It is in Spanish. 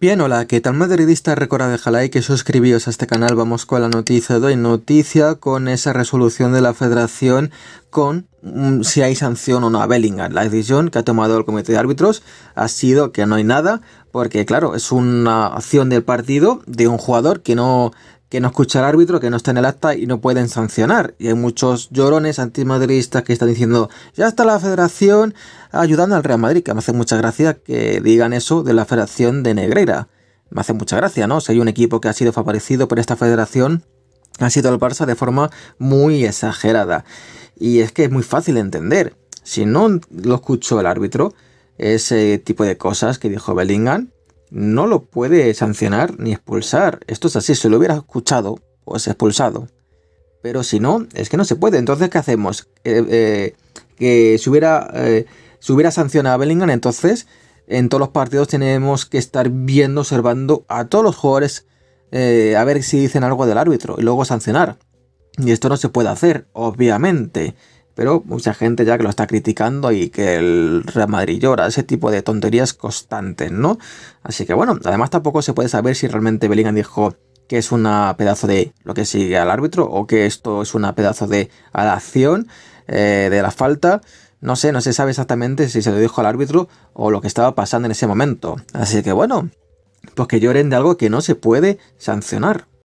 Bien, hola, ¿qué tal madridista? Recordad like que suscribíos a este canal, vamos con la noticia de hoy, noticia con esa resolución de la federación con mm, si hay sanción o no a Bellingham. La decisión que ha tomado el comité de árbitros ha sido que no hay nada, porque claro, es una acción del partido de un jugador que no, que no escucha el árbitro, que no está en el acta y no pueden sancionar. Y hay muchos llorones antimadridistas que están diciendo, ya está la federación ayudando al Real Madrid, que me hace mucha gracia que digan eso de la federación de Negrera. Me hace mucha gracia, ¿no? Si hay un equipo que ha sido favorecido por esta federación, ha sido el Barça de forma muy exagerada. Y es que es muy fácil de entender. Si no lo escuchó el árbitro, ese tipo de cosas que dijo Bellingham, no lo puede sancionar ni expulsar. Esto es así, si lo hubiera escuchado, pues expulsado. Pero si no, es que no se puede. Entonces, ¿qué hacemos? Eh, eh, que si hubiera, eh, si hubiera sancionado a Bellingham, entonces en todos los partidos tenemos que estar viendo, observando a todos los jugadores a ver si dicen algo del árbitro y luego sancionar. Y esto no se puede hacer, obviamente. Pero mucha gente ya que lo está criticando y que el Real Madrid llora, ese tipo de tonterías constantes, ¿no? Así que bueno, además tampoco se puede saber si realmente Bellingham dijo que es una pedazo de lo que sigue al árbitro o que esto es una pedazo de a la acción eh, de la falta. No sé, no se sabe exactamente si se lo dijo al árbitro o lo que estaba pasando en ese momento. Así que bueno, pues que lloren de algo que no se puede sancionar.